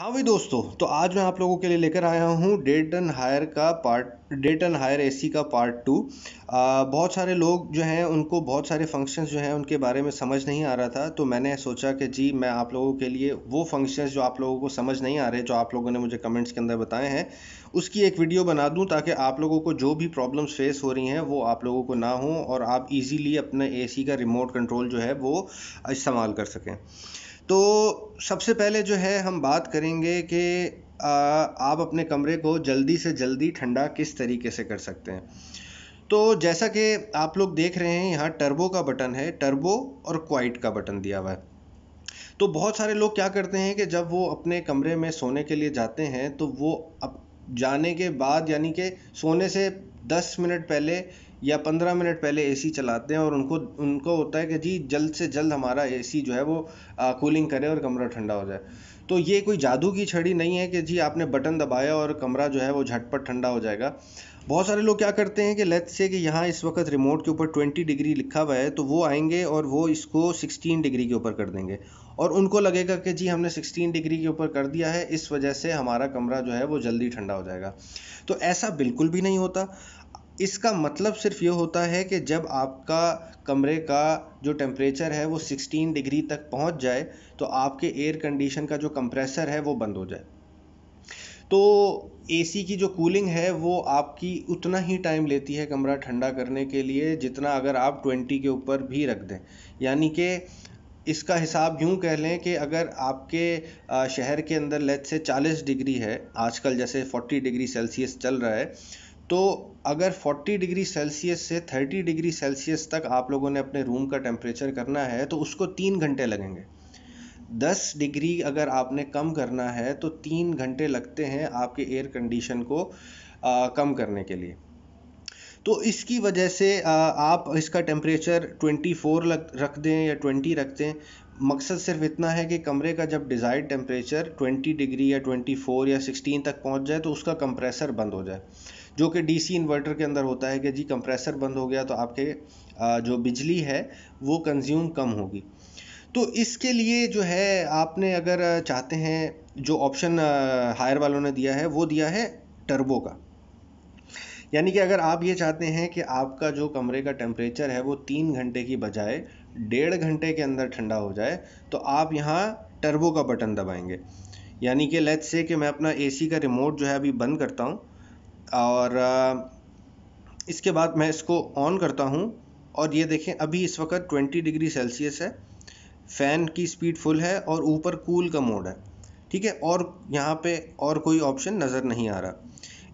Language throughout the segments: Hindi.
हाँ भाई दोस्तों तो आज मैं आप लोगों के लिए लेकर आया हूँ डेट एंड हायर का part date and hire AC का पार्ट टू बहुत सारे लोग जो हैं उनको बहुत सारे फंक्शंस जो हैं उनके बारे में समझ नहीं आ रहा था तो मैंने सोचा कि जी मैं आप लोगों के लिए वो फंक्शंस जो आप लोगों को समझ नहीं आ रहे जो आप लोगों ने मुझे कमेंट्स के अंदर बताए हैं उसकी एक वीडियो बना दूँ ताकि आप लोगों को जो भी प्रॉब्लम्स फेस हो रही हैं वो आप लोगों को ना हों और आप ईज़िली अपने ए का रिमोट कंट्रोल जो है वो इस्तेमाल कर सकें तो सबसे पहले जो है हम बात करेंगे कि आप अपने कमरे को जल्दी से जल्दी ठंडा किस तरीके से कर सकते हैं तो जैसा कि आप लोग देख रहे हैं यहाँ टर्बो का बटन है टर्बो और क्वाइट का बटन दिया हुआ है तो बहुत सारे लोग क्या करते हैं कि जब वो अपने कमरे में सोने के लिए जाते हैं तो वो अब जाने के बाद यानी कि सोने से 10 मिनट पहले या पंद्रह मिनट पहले एसी चलाते हैं और उनको उनको होता है कि जी जल्द से जल्द हमारा एसी जो है वो कूलिंग करे और कमरा ठंडा हो जाए तो ये कोई जादू की छड़ी नहीं है कि जी आपने बटन दबाया और कमरा जो है वो झटपट ठंडा हो जाएगा बहुत सारे लोग क्या करते हैं कि लेट्स से कि यहाँ इस वक्त रिमोट के ऊपर 20 डिग्री लिखा हुआ है तो वो आएंगे और वो इसको 16 डिग्री के ऊपर कर देंगे और उनको लगेगा कि जी हमने 16 डिग्री के ऊपर कर दिया है इस वजह से हमारा कमरा जो है वो जल्दी ठंडा हो जाएगा तो ऐसा बिल्कुल भी नहीं होता इसका मतलब सिर्फ ये होता है कि जब आपका कमरे का जो टेम्परेचर है वो 16 डिग्री तक पहुंच जाए तो आपके एयर कंडीशन का जो कंप्रेसर है वो बंद हो जाए तो एसी की जो कूलिंग है वो आपकी उतना ही टाइम लेती है कमरा ठंडा करने के लिए जितना अगर आप 20 के ऊपर भी रख दें यानी कि इसका हिसाब यूँ कह लें कि अगर आपके शहर के अंदर लेट से 40 डिग्री है आजकल जैसे 40 डिग्री सेल्सियस चल रहा है तो अगर 40 डिग्री सेल्सियस से 30 डिग्री सेल्सियस तक आप लोगों ने अपने रूम का टेम्परेचर करना है तो उसको तीन घंटे लगेंगे दस डिग्री अगर आपने कम करना है तो तीन घंटे लगते हैं आपके एयर कंडीशन को आ, कम करने के लिए तो इसकी वजह से आ, आप इसका टेम्परेचर 24 लग रख दें या 20 रख दें मकसद सिर्फ इतना है कि कमरे का जब डिज़ायर्ड टेम्परेचर 20 डिग्री या 24 या 16 तक पहुंच जाए तो उसका कंप्रेसर बंद हो जाए जो कि डीसी इन्वर्टर के अंदर होता है कि जी कंप्रेसर बंद हो गया तो आपके जो बिजली है वो कंज्यूम कम होगी तो इसके लिए जो है आपने अगर चाहते हैं जो ऑप्शन हायर वालों ने दिया है वो दिया है टर्बो का यानी कि अगर आप ये चाहते हैं कि आपका जो कमरे का टेम्परेचर है वो तीन घंटे की बजाय डेढ़ घंटे के अंदर ठंडा हो जाए तो आप यहाँ टर्बो का बटन दबाएंगे यानी कि लेट्स से कि मैं अपना एसी का रिमोट जो है अभी बंद करता हूँ और इसके बाद मैं इसको ऑन करता हूँ और ये देखें अभी इस वक्त 20 डिग्री सेल्सियस है फ़ैन की स्पीड फुल है और ऊपर कूल का मोड है ठीक है और यहाँ पे और कोई ऑप्शन नज़र नहीं आ रहा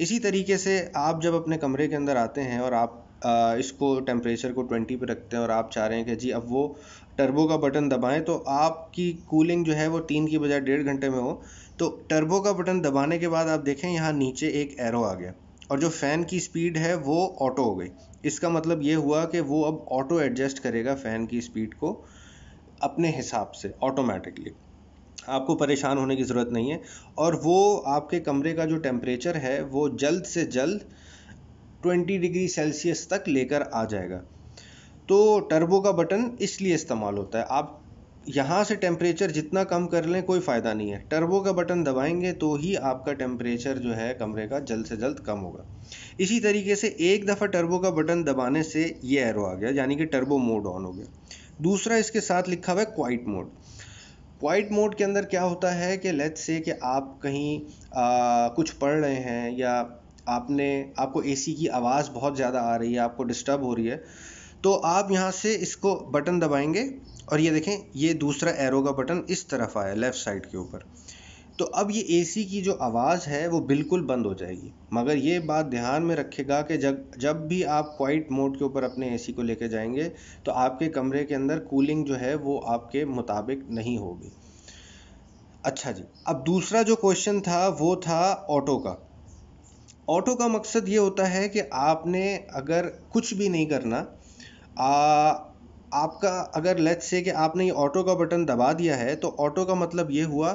इसी तरीके से आप जब अपने कमरे के अंदर आते हैं और आप इसको टेम्परेचर को 20 पे रखते हैं और आप चाह रहे हैं कि जी अब वो टर्बो का बटन दबाएं तो आपकी कूलिंग जो है वो तीन की बजाय डेढ़ घंटे में हो तो टर्बो का बटन दबाने के बाद आप देखें यहाँ नीचे एक एरो आ गया और जो फ़ैन की स्पीड है वो ऑटो हो गई इसका मतलब ये हुआ कि वो अब ऑटो एडजस्ट करेगा फ़ैन की स्पीड को अपने हिसाब से ऑटोमेटिकली आपको परेशान होने की ज़रूरत नहीं है और वो आपके कमरे का जो टेम्परेचर है वो जल्द से जल्द 20 डिग्री सेल्सियस तक लेकर आ जाएगा तो टर्बो का बटन इसलिए इस्तेमाल होता है आप यहाँ से टेम्परेचर जितना कम कर लें कोई फ़ायदा नहीं है टर्बो का बटन दबाएंगे तो ही आपका टेम्परेचर जो है कमरे का जल्द से जल्द कम होगा इसी तरीके से एक दफ़ा टर्बो का बटन दबाने से ये एरो आ गया यानी कि टर्बो मोड ऑन हो गया दूसरा इसके साथ लिखा हुआ है क्वाइट मोड क्वाइट मोड के अंदर क्या होता है कि लेट्स से कि आप कहीं आ, कुछ पढ़ रहे हैं या आपने आपको एसी की आवाज़ बहुत ज़्यादा आ रही है आपको डिस्टर्ब हो रही है तो आप यहाँ से इसको बटन दबाएंगे और ये देखें ये दूसरा एरो का बटन इस तरफ आया लेफ़्ट साइड के ऊपर तो अब ये एसी की जो आवाज़ है वो बिल्कुल बंद हो जाएगी मगर ये बात ध्यान में रखेगा कि जब जब भी आप क्वाइट मोड के ऊपर अपने एसी को लेकर जाएंगे तो आपके कमरे के अंदर कूलिंग जो है वो आपके मुताबिक नहीं होगी अच्छा जी अब दूसरा जो क्वेश्चन था वो था ऑटो का ऑटो का मकसद ये होता है कि आपने अगर कुछ भी नहीं करना आपका अगर लेट्स से कि आपने ये ऑटो का बटन दबा दिया है तो ऑटो का मतलब ये हुआ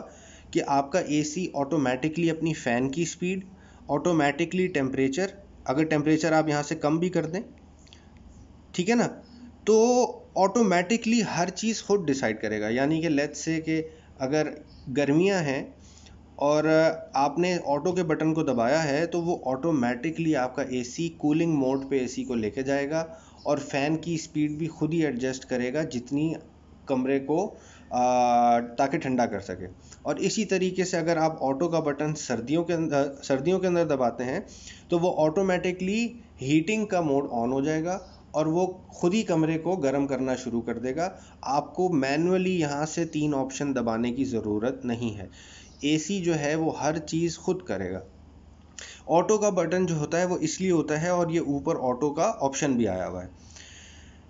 कि आपका एसी ऑटोमेटिकली अपनी फ़ैन की स्पीड ऑटोमेटिकली टेम्परेचर अगर टेम्परेचर आप यहाँ से कम भी कर दें ठीक है ना तो ऑटोमेटिकली हर चीज़ खुद डिसाइड करेगा यानी कि लेट्स से कि अगर गर्मियाँ हैं और आपने ऑटो के बटन को दबाया है तो वो ऑटोमेटिकली आपका एसी कूलिंग मोड पे एसी को लेके जाएगा और फ़ैन की स्पीड भी खुद ही एडजस्ट करेगा जितनी कमरे को ताकि ठंडा कर सके और इसी तरीके से अगर आप ऑटो का बटन सर्दियों के अंदर सर्दियों के अंदर दबाते हैं तो वो ऑटोमेटिकली हीटिंग का मोड ऑन हो जाएगा और वो खुद ही कमरे को गर्म करना शुरू कर देगा आपको मैनुअली यहाँ से तीन ऑप्शन दबाने की ज़रूरत नहीं है एसी जो है वो हर चीज़ खुद करेगा ऑटो का बटन जो होता है वो इसलिए होता है और ये ऊपर ऑटो का ऑप्शन भी आया हुआ है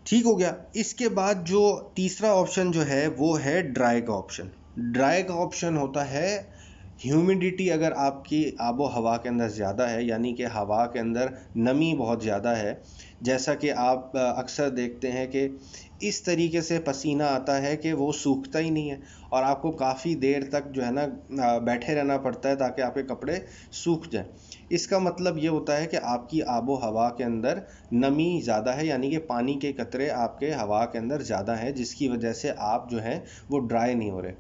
ठीक हो गया इसके बाद जो तीसरा ऑप्शन जो है वो है ड्राई का ऑप्शन ड्राई का ऑप्शन होता है ह्यूमिडिटी अगर आपकी आबो हवा के अंदर ज़्यादा है यानी कि हवा के अंदर नमी बहुत ज़्यादा है जैसा कि आप अक्सर देखते हैं कि इस तरीके से पसीना आता है कि वो सूखता ही नहीं है और आपको काफ़ी देर तक जो है ना बैठे रहना पड़ता है ताकि आपके कपड़े सूख जाएं इसका मतलब ये होता है कि आपकी आबो हवा के अंदर नमी ज़्यादा है यानी कि पानी के कतरे आपके हवा के अंदर ज़्यादा हैं जिसकी वजह से आप जो हैं वो ड्राई नहीं हो रहे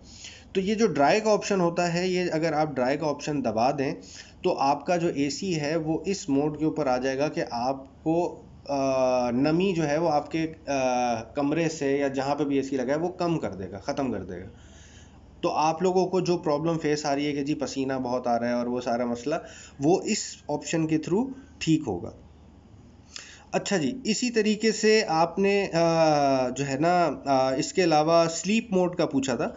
तो ये जो ड्राई का ऑप्शन होता है ये अगर आप ड्राई का ऑप्शन दबा दें तो आपका जो एसी है वो इस मोड के ऊपर आ जाएगा कि आपको आ, नमी जो है वो आपके आ, कमरे से या जहाँ पे भी एसी लगा है वो कम कर देगा ख़त्म कर देगा तो आप लोगों को जो प्रॉब्लम फेस आ रही है कि जी पसीना बहुत आ रहा है और वो सारा मसला वो इस ऑप्शन के थ्रू ठीक होगा अच्छा जी इसी तरीके से आपने जो है ना इसके अलावा स्लीप मोड का पूछा था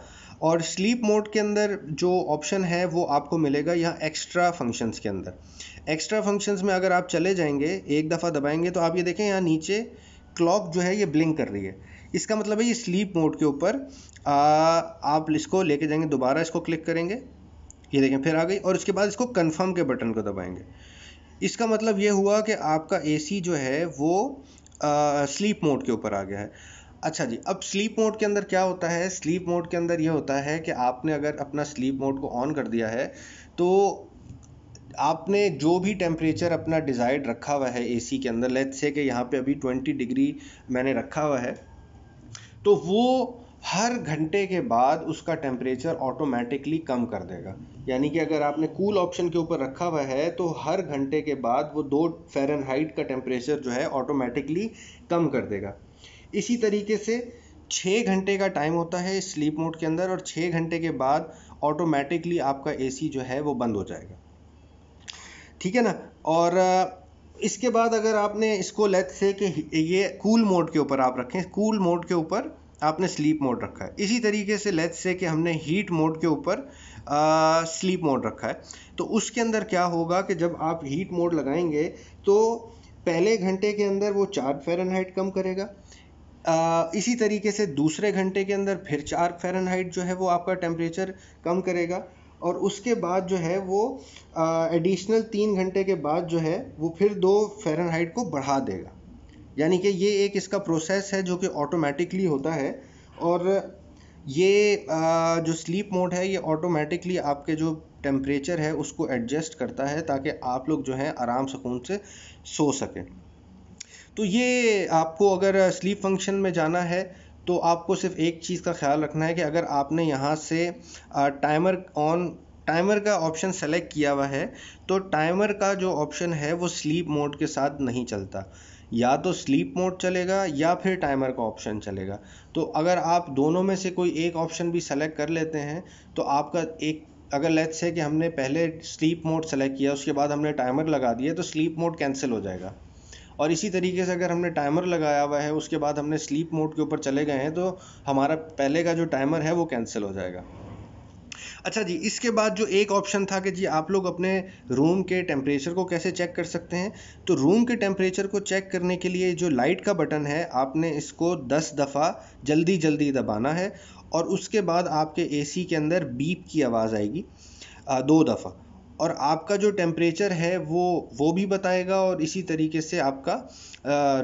और स्लीप मोड के अंदर जो ऑप्शन है वो आपको मिलेगा यहाँ एक्स्ट्रा फंक्शंस के अंदर एक्स्ट्रा फंक्शंस में अगर आप चले जाएंगे एक दफ़ा दबाएंगे तो आप ये देखें यहाँ नीचे क्लॉक जो है ये ब्लिंक कर रही है इसका मतलब है ये स्लीप मोड के ऊपर आ, आप इसको लेके जाएंगे दोबारा इसको क्लिक करेंगे ये देखें फिर आ गई और उसके बाद इसको कंफर्म के बटन को दबाएंगे इसका मतलब ये हुआ कि आपका एसी जो है वो आ, स्लीप मोड के ऊपर आ गया है अच्छा जी अब स्लीप मोड के अंदर क्या होता है स्लीप मोड के अंदर ये होता है कि आपने अगर अपना स्लीप मोड को ऑन कर दिया है तो आपने जो भी टेम्परेचर अपना डिज़ायर्ड रखा हुआ है एसी के अंदर लेट्स से कि यहाँ पे अभी 20 डिग्री मैंने रखा हुआ है तो वो हर घंटे के बाद उसका टेम्परेचर ऑटोमेटिकली कम कर देगा यानी कि अगर आपने कूल ऑप्शन के ऊपर रखा हुआ है तो हर घंटे के बाद वो दो फेरन हाइट का टेम्परेचर जो है ऑटोमेटिकली कम कर देगा इसी तरीके से छः घंटे का टाइम होता है स्लीप मोड के अंदर और छः घंटे के बाद ऑटोमेटिकली आपका ए जो है वो बंद हो जाएगा ठीक है ना और इसके बाद अगर आपने इसको लेट से कि ये कूल मोड के ऊपर आप रखें कूल मोड के ऊपर आपने स्लीप मोड रखा है इसी तरीके से लेट्स से कि हमने हीट मोड के ऊपर स्लीप मोड रखा है तो उसके अंदर क्या होगा कि जब आप हीट मोड लगाएंगे तो पहले घंटे के अंदर वो चार फेरनहाइट कम करेगा आ, इसी तरीके से दूसरे घंटे के अंदर फिर चार फेरनहाइट जो है वो आपका टेम्परेचर कम करेगा और उसके बाद जो है वो एडिशनल तीन घंटे के बाद जो है वो फिर दो फेरनहाइट को बढ़ा देगा यानी कि ये एक इसका प्रोसेस है जो कि ऑटोमेटिकली होता है और ये जो स्लीप मोड है ये ऑटोमेटिकली आपके जो टेम्परेचर है उसको एडजस्ट करता है ताकि आप लोग जो है आराम सुकून से सो सकें तो ये आपको अगर स्लीप फंक्शन में जाना है तो आपको सिर्फ एक चीज़ का ख्याल रखना है कि अगर आपने यहाँ से टाइमर ऑन टाइमर का ऑप्शन सेलेक्ट किया हुआ है तो टाइमर का जो ऑप्शन है वो स्लीप मोड के साथ नहीं चलता या तो स्लीप मोड चलेगा या फिर टाइमर का ऑप्शन चलेगा तो अगर आप दोनों में से कोई एक ऑप्शन भी सेलेक्ट कर लेते हैं तो आपका एक अगर लेट्स है कि हमने पहले स्लीप मोड सेलेक्ट किया उसके बाद हमने टाइमर लगा दिया तो स्लीप मोड कैंसिल हो जाएगा और इसी तरीके से अगर हमने टाइमर लगाया हुआ है उसके बाद हमने स्लीप मोड के ऊपर चले गए हैं तो हमारा पहले का जो टाइमर है वो कैंसिल हो जाएगा अच्छा जी इसके बाद जो एक ऑप्शन था कि जी आप लोग अपने रूम के टेम्परेचर को कैसे चेक कर सकते हैं तो रूम के टेम्परेचर को चेक करने के लिए जो लाइट का बटन है आपने इसको 10 दफ़ा जल्दी जल्दी दबाना है और उसके बाद आपके एसी के अंदर बीप की आवाज़ आएगी दो दफ़ा और आपका जो टेम्परेचर है वो वो भी बताएगा और इसी तरीके से आपका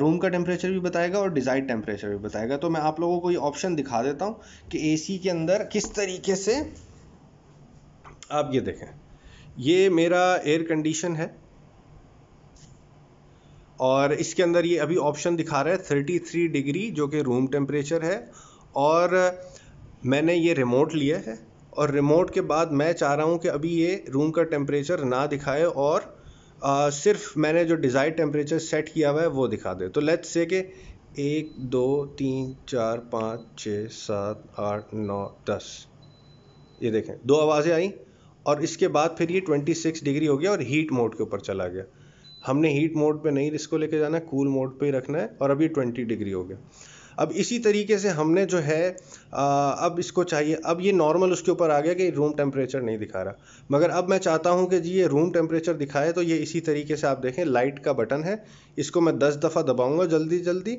रूम का टेम्परेचर भी बताएगा और डिज़ाइड टेम्परेचर भी बताएगा तो मैं आप लोगों को ये ऑप्शन दिखा देता हूँ कि एसी के अंदर किस तरीके से आप ये देखें ये मेरा एयर कंडीशन है और इसके अंदर ये अभी ऑप्शन दिखा रहा है थर्टी थ्री डिग्री जो कि रूम टेम्परेचर है और मैंने ये रिमोट लिया है और रिमोट के बाद मैं चाह रहा हूँ कि अभी ये रूम का टेम्परेचर ना दिखाए और आ, सिर्फ मैंने जो डिज़ायर टेम्परेचर सेट किया हुआ है वो दिखा दे तो लेट्स से कि एक दो तीन चार पाँच छः सात आठ नौ दस ये देखें दो आवाज़ें आई और इसके बाद फिर ये 26 डिग्री हो गया और हीट मोड के ऊपर चला गया हमने हीट मोड पे नहीं इसको लेके जाना है कूल मोड पे ही रखना है और अब ये 20 डिग्री हो गया अब इसी तरीके से हमने जो है आ, अब इसको चाहिए अब ये नॉर्मल उसके ऊपर आ गया कि रूम टेम्परेचर नहीं दिखा रहा मगर अब मैं चाहता हूँ कि जी ये रूम टेम्परेचर दिखाए तो ये इसी तरीके से आप देखें लाइट का बटन है इसको मैं दस दफ़ा दबाऊँगा जल्दी जल्दी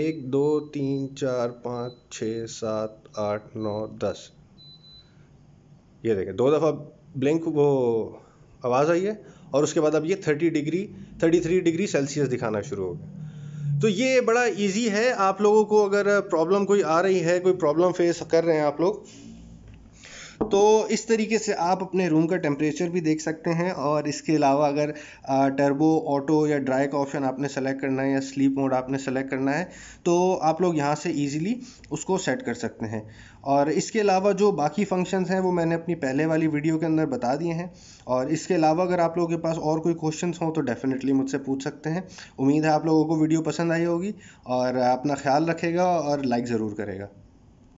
एक दो तीन चार पाँच छः सात आठ नौ दस ये देखें दो दफ़ा ब्लिंक वो आवाज़ आई है और उसके बाद अब ये 30 डिग्री 33 डिग्री सेल्सियस दिखाना शुरू हो गया तो ये बड़ा इजी है आप लोगों को अगर प्रॉब्लम कोई आ रही है कोई प्रॉब्लम फेस कर रहे हैं आप लोग तो इस तरीके से आप अपने रूम का टेम्परेचर भी देख सकते हैं और इसके अलावा अगर टर्बो ऑटो या ड्राई का ऑप्शन आपने सेलेक्ट करना है या स्लीप मोड आपने सेलेक्ट करना है तो आप लोग यहाँ से ईजिली उसको सेट कर सकते हैं और इसके अलावा जो बाकी फंक्शंस हैं वो मैंने अपनी पहले वाली वीडियो के अंदर बता दिए हैं और इसके अलावा अगर आप लोगों के पास और कोई क्वेश्चन हों तो डेफ़िनेटली मुझसे पूछ सकते हैं उम्मीद है आप लोगों को वीडियो पसंद आई होगी और अपना ख्याल रखेगा और लाइक ज़रूर करेगा